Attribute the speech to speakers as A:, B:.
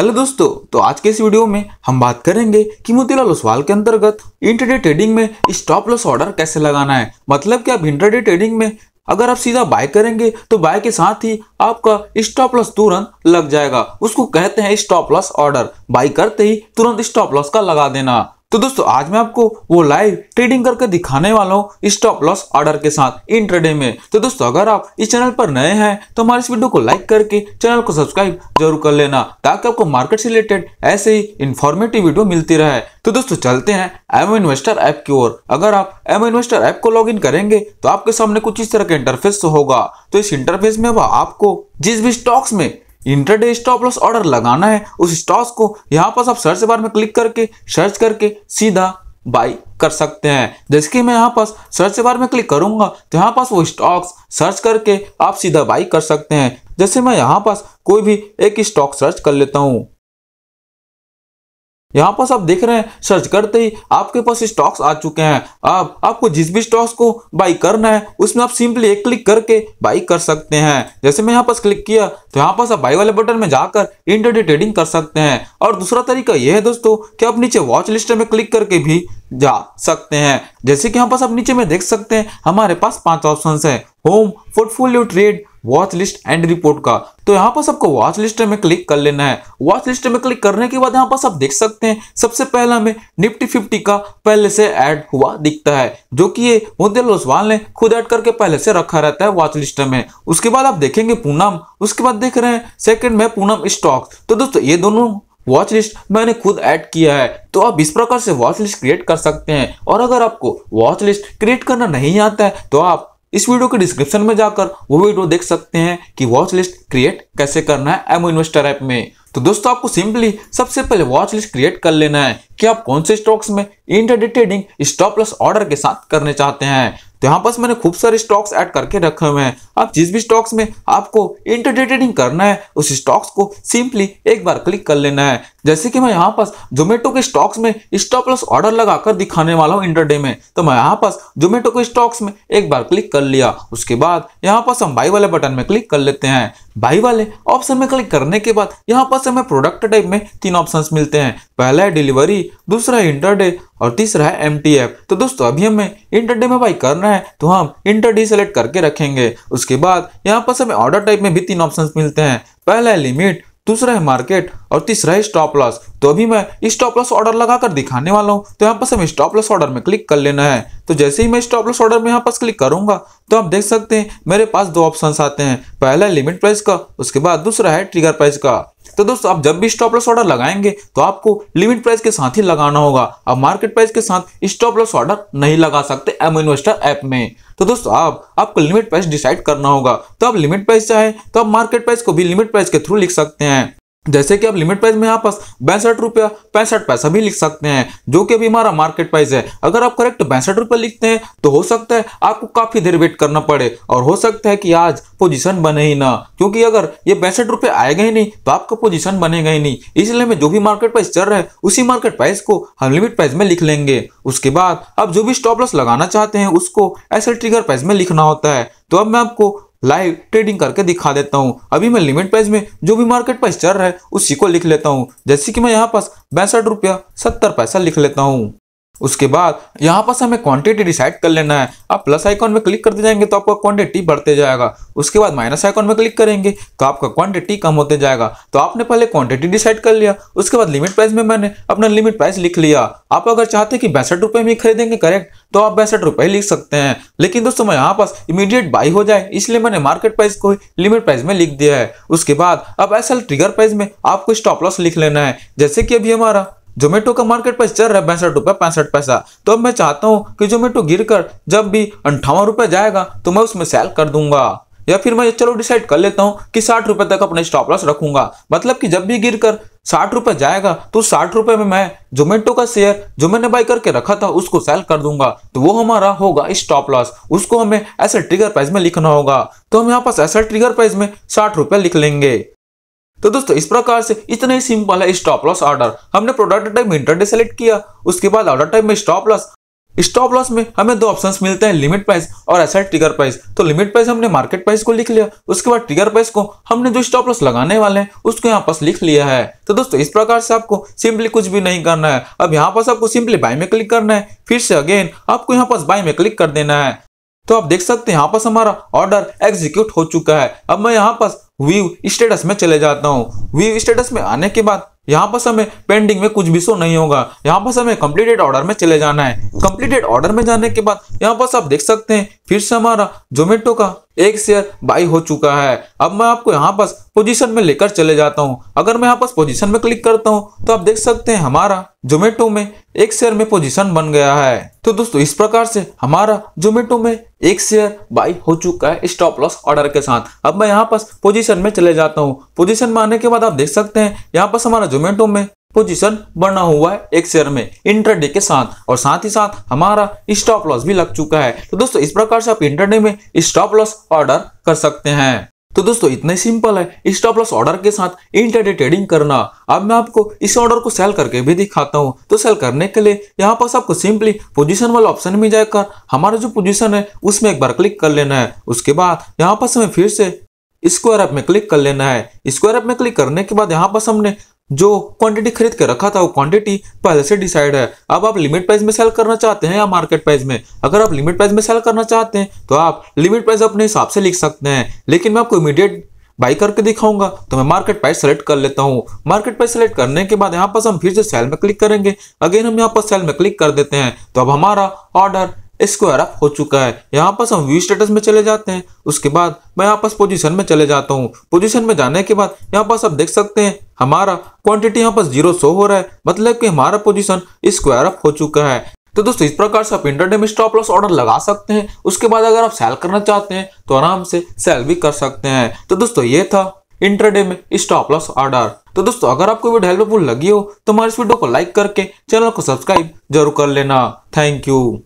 A: hello दोस्तों तो आज के इस वीडियो में हम बात करेंगे कि मोतीलाल ओसवाल के अंतर्गत इंटरडे ट्रेडिंग में स्टॉप लॉस ऑर्डर कैसे लगाना है मतलब कि आप इंटरडे ट्रेडिंग में अगर आप सीधा बाय करेंगे तो बाय के साथ ही आपका स्टॉप लॉस तुरंत लग जाएगा उसको कहते हैं स्टॉप लॉस ऑर्डर बाय करते ही तुरंत स्टॉप लॉस का लगा देना तो दोस्तों आज मैं आपको वो लाइव ट्रेडिंग करके दिखाने वाला हूँ स्टॉप लॉस ऑर्डर के साथ इंट्राडे में तो दोस्तों अगर आप इस चैनल पर नए हैं तो हमारे इस वीडियो को लाइक करके चैनल को सब्सक्राइब जरूर कर लेना ताकि आपको मार्केट से रिलेटेड ऐसे ही इन्फॉर्मेटिव वीडियो मिलती रहे तो दोस्तों चलते हैं एमो इन्वेस्टर ऐप की ओर अगर आप एमो इन्वेस्टर ऐप को लॉग करेंगे तो आपके सामने कुछ इस तरह का इंटरफेस होगा तो इस इंटरफेस में वह आपको जिस भी स्टॉक्स में इंटरडे स्टॉप लॉस ऑर्डर लगाना है उस स्टॉक्स को यहाँ पर आप सर्च बार में क्लिक करके सर्च करके सीधा बाई कर सकते हैं जैसे कि मैं यहाँ पास सर्च बार में क्लिक करूंगा तो यहाँ पास वो स्टॉक्स सर्च करके आप सीधा बाई कर सकते हैं जैसे मैं यहाँ पास कोई भी एक स्टॉक सर्च कर लेता हूँ यहाँ पर आप देख रहे हैं सर्च करते ही आपके पास स्टॉक्स आ चुके हैं अब आपको जिस भी स्टॉक्स को बाई करना है उसमें आप सिंपली एक क्लिक करके बाई कर सकते हैं जैसे मैं यहाँ पास क्लिक किया तो यहाँ पास आप बाई वाले बटन में जाकर इंटरडे ट्रेडिंग कर सकते हैं और दूसरा तरीका यह है दोस्तों कि आप नीचे वॉच लिस्ट में क्लिक करके भी जा सकते हैं जैसे कि यहाँ पास आप नीचे में देख सकते हैं हमारे पास पांच ऑप्शन है home portfolio trade watch list and report का तो यहाँ पर सबको वॉच लिस्ट में क्लिक कर लेना है वॉच लिस्ट में क्लिक करने के बाद यहाँ पर आप देख सकते हैं सबसे पहला हमें निफ्टी फिफ्टी का पहले से ऐड हुआ दिखता है जो कि ये मुद्दे लोसवाल ने खुद ऐड करके पहले से रखा रहता है वॉच लिस्ट में उसके बाद आप देखेंगे पूनम उसके बाद देख रहे हैं सेकेंड में पूनम स्टॉक तो दोस्तों ये दोनों वॉच लिस्ट मैंने खुद ऐड किया है तो आप इस प्रकार से वॉच लिस्ट क्रिएट कर सकते हैं और अगर आपको वॉच लिस्ट क्रिएट करना नहीं आता है तो आप इस वीडियो के डिस्क्रिप्शन में जाकर वो वीडियो देख सकते हैं कि वॉच लिस्ट क्रिएट कैसे करना है एमो इन्वेस्टर ऐप में तो दोस्तों आपको सिंपली सबसे पहले वॉच लिस्ट क्रिएट कर लेना है कि आप कौन से स्टॉक्स में intraday trading stop loss order के साथ करने चाहते हैं तो यहाँ पास मैंने खूब सारे स्टॉक्स ऐड करके रखे हुए हैं आप जिस भी स्टॉक्स में आपको इंटरडे ट्रेडिंग करना है उस स्टॉक्स को सिंपली एक बार क्लिक कर लेना है जैसे कि मैं यहाँ पास जोमेटो के स्टॉक्स में स्टॉप लॉस ऑर्डर लगाकर दिखाने वाला हूँ इंटरडे में तो मैं यहाँ पास जोमेटो के स्टॉक्स में एक बार क्लिक कर लिया उसके बाद यहाँ पास हम बाई वाले बटन में क्लिक कर लेते हैं बाई वाले ऑप्शन में क्लिक करने के बाद यहाँ पास हमें प्रोडक्ट टाइप में तीन ऑप्शन मिलते हैं पहला है डिलीवरी दूसरा है इंटरडे और तीसरा है एम तो दोस्तों अभी हमें इंटरडे में बाई करना है तो हम इंटरडे सेलेक्ट करके रखेंगे उसके बाद यहाँ पर हमें ऑर्डर टाइप में भी तीन ऑप्शन मिलते हैं पहला है लिमिट दूसरा है मार्केट और तीसरा है स्टॉप लॉस तो अभी मैं स्टॉप लॉस ऑर्डर लगाकर दिखाने वाला हूँ तो यहाँ पर हमें स्टॉप लॉस ऑर्डर में क्लिक कर लेना है तो जैसे ही मैं स्टॉप लॉस ऑर्डर में यहाँ पास क्लिक करूंगा तो आप देख सकते हैं मेरे पास दो ऑप्शन आते हैं पहला है लिमिट प्राइस का उसके बाद दूसरा है ट्रिगर प्राइस का तो दोस्तों आप जब भी स्टॉप लॉस ऑर्डर लगाएंगे तो आपको लिमिट प्राइस के साथ ही लगाना होगा आप मार्केट प्राइस के साथ स्टॉप लॉस ऑर्डर नहीं लगा सकते एम इन्वेस्टर ऐप में तो दोस्तों आप आपको लिमिट प्राइस डिसाइड करना होगा तो आप लिमिट प्राइस चाहे तो आप मार्केट प्राइस को भी लिमिट प्राइस के थ्रू लिख सकते हैं जैसे कि आप लिमिट प्राइस में यहाँ पास पैंसठ रुपया पैंसठ पैसा भी लिख सकते हैं जो कि अभी हमारा मार्केट प्राइस है अगर आप करेक्ट पैंसठ रुपया लिखते हैं तो हो सकता है आपको काफ़ी देर वेट करना पड़े और हो सकता है कि आज पोजीशन बने ही ना क्योंकि अगर ये पैंसठ रुपये आएगा ही नहीं तो आपका पोजिशन बनेगा ही नहीं इसलिए हमें जो भी मार्केट प्राइस चल रहा है उसी मार्केट प्राइस को हम लिमिट प्राइस में लिख लेंगे उसके बाद आप जो भी स्टॉप लॉस लगाना चाहते हैं उसको ऐसे ट्रिगर प्राइस में लिखना होता है तो अब मैं आपको लाइव ट्रेडिंग करके दिखा देता हूँ अभी मैं लिमिट प्राइस में जो भी मार्केट प्राइस चल रहा है उसी को लिख लेता हूँ जैसे कि मैं यहाँ पास बैसठ रुपया सत्तर पैसा लिख लेता हूँ उसके बाद यहाँ पर हमें क्वांटिटी डिसाइड कर लेना है आप प्लस आइकॉन में क्लिक करते जाएंगे तो आपका क्वांटिटी बढ़ते जाएगा उसके बाद माइनस आइकॉन में क्लिक करेंगे तो आपका क्वांटिटी कम होते जाएगा तो आपने पहले क्वांटिटी डिसाइड कर लिया उसके बाद लिमिट प्राइस में मैंने अपना लिमिट प्राइस लिख लिया आप अगर चाहते कि बैसठ रुपये में खरीदेंगे करेक्ट तो आप बैसठ रुपये लिख सकते हैं लेकिन दोस्तों मैं यहाँ पास इमीडिएट बाई हो जाए इसलिए मैंने मार्केट प्राइस को लिमिट प्राइस में लिख दिया है उसके बाद अब एस ट्रिगर प्राइस में आपको स्टॉप लॉस लिख लेना है जैसे कि अभी हमारा जोमेटो का मार्केट प्राइस चल रहा है पैंसठ रुपये पैंसठ पैसा तो अब मैं चाहता हूँ कि जोमेटो गिर कर जब भी अंठावन रुपये जाएगा तो मैं उसमें सेल कर दूंगा या फिर मैं चलो डिसाइड कर लेता हूँ कि साठ रुपये तक अपना स्टॉप लॉस रखूंगा मतलब कि जब भी गिर कर साठ रुपये जाएगा तो साठ रुपये में मैं जोमेटो का शेयर जो मैंने बाई करके रखा था उसको सेल कर दूंगा तो वो हमारा होगा स्टॉप लॉस उसको हमें ऐसे ट्रिगर प्राइस में लिखना होगा तो हम यहाँ पास ऐसा ट्रिगर प्राइस में साठ रुपये लिख लेंगे तो दोस्तों इस प्रकार से इतना ही सिंपल है स्टॉप लॉस ऑर्डर हमने प्रोडक्ट टाइप इंटरडे सेलेक्ट किया उसके बाद ऑर्डर टाइप में स्टॉप लॉस स्टॉप लॉस में हमें दो ऑप्शंस मिलते हैं लिमिट प्राइस और एसेट ट्रिगर प्राइस तो लिमिट प्राइस हमने मार्केट प्राइस को लिख लिया उसके बाद ट्रिगर प्राइस को हमने जो स्टॉप लॉस लगाने वाले हैं उसको यहाँ पास लिख लिया है तो दोस्तों इस प्रकार से आपको सिंपली कुछ भी नहीं करना है अब यहाँ पास आपको सिंपली बाय में क्लिक करना है फिर से अगेन आपको यहाँ पास बाय में क्लिक कर देना है तो आप देख सकते हैं यहाँ पर हमारा ऑर्डर एग्जीक्यूट हो चुका है अब मैं यहाँ पर व्यू स्टेटस में चले जाता हूँ व्यू स्टेटस में आने के बाद यहाँ पर हमें पेंडिंग में कुछ भी शो नहीं होगा यहाँ पर हमें कंप्लीटेड ऑर्डर में चले जाना है कंप्लीटेड ऑर्डर में जाने के बाद यहाँ पास आप देख सकते हैं फिर से हमारा जोमेटो का एक शेयर बाई हो चुका है अब मैं आपको यहाँ पास पोजीशन में लेकर चले जाता हूँ अगर मैं यहाँ पास पोजीशन में क्लिक करता हूँ तो आप देख सकते हैं हमारा जोमेटो में एक शेयर में पोजीशन बन गया है तो दोस्तों इस प्रकार से हमारा जोमेटो में एक शेयर बाई हो चुका है स्टॉप लॉस ऑर्डर के साथ अब मैं यहाँ पास पोजिशन में चले जाता हूँ पोजिशन में आने के बाद आप देख सकते हैं यहाँ पास हमारा जोमेटो में पोजीशन बना हुआ है एक शेयर में इंटरडे के साथ और साथ ही साथ हमारा स्टॉप लॉस भी लग चुका है तो दोस्तों इस प्रकार से आप इंटरडे में स्टॉप लॉस ऑर्डर कर सकते हैं तो दोस्तों इतना ही सिंपल है स्टॉप लॉस ऑर्डर के साथ इंटरडे ट्रेडिंग करना अब मैं आपको इस ऑर्डर को सेल करके भी दिखाता हूँ तो सेल करने के लिए यहाँ पास आपको सिंपली पोजीशन वाले ऑप्शन में जाकर हमारा जो पोजीशन है उसमें एक बार क्लिक कर लेना है उसके बाद यहाँ पास हमें फिर से स्क्वायर ऐप में क्लिक कर लेना है स्क्वायर ऐप में क्लिक करने के बाद यहाँ पास हमने जो क्वांटिटी खरीद के रखा था वो क्वांटिटी पहले से डिसाइड है अब आप लिमिट प्राइस में सेल करना चाहते हैं या मार्केट प्राइस में अगर आप लिमिट प्राइस में सेल करना चाहते हैं तो आप लिमिट प्राइस अपने हिसाब से लिख सकते हैं लेकिन मैं आपको इमीडिएट बाई करके दिखाऊंगा तो मैं मार्केट प्राइस सेलेक्ट कर लेता हूँ मार्केट प्राइस सेलेक्ट करने के बाद यहाँ पर हम फिर से सेल में क्लिक करेंगे अगेन हम यहाँ पर सेल में क्लिक कर देते हैं तो अब हमारा ऑर्डर स्क्वायर अप हो चुका है यहाँ पर हम व्यू स्टेटस में चले जाते हैं उसके बाद मैं यहाँ पर पोजीशन में चले जाता हूँ पोजीशन में जाने के बाद यहाँ पर आप देख सकते हैं हमारा क्वांटिटी यहाँ पर जीरो सो हो रहा है मतलब कि हमारा पोजीशन स्क्वायर अप हो चुका है तो दोस्तों इस प्रकार से आप इंटरडे में स्टॉप लॉस ऑर्डर लगा सकते हैं उसके बाद अगर आप सेल करना चाहते हैं तो आराम से सेल भी कर सकते हैं तो दोस्तों ये था इंटरडे में स्टॉप लॉस ऑर्डर तो दोस्तों अगर आपको वीडियो हेल्पफुल लगी हो तो हमारे इस वीडियो को लाइक करके चैनल को सब्सक्राइब जरूर कर लेना थैंक यू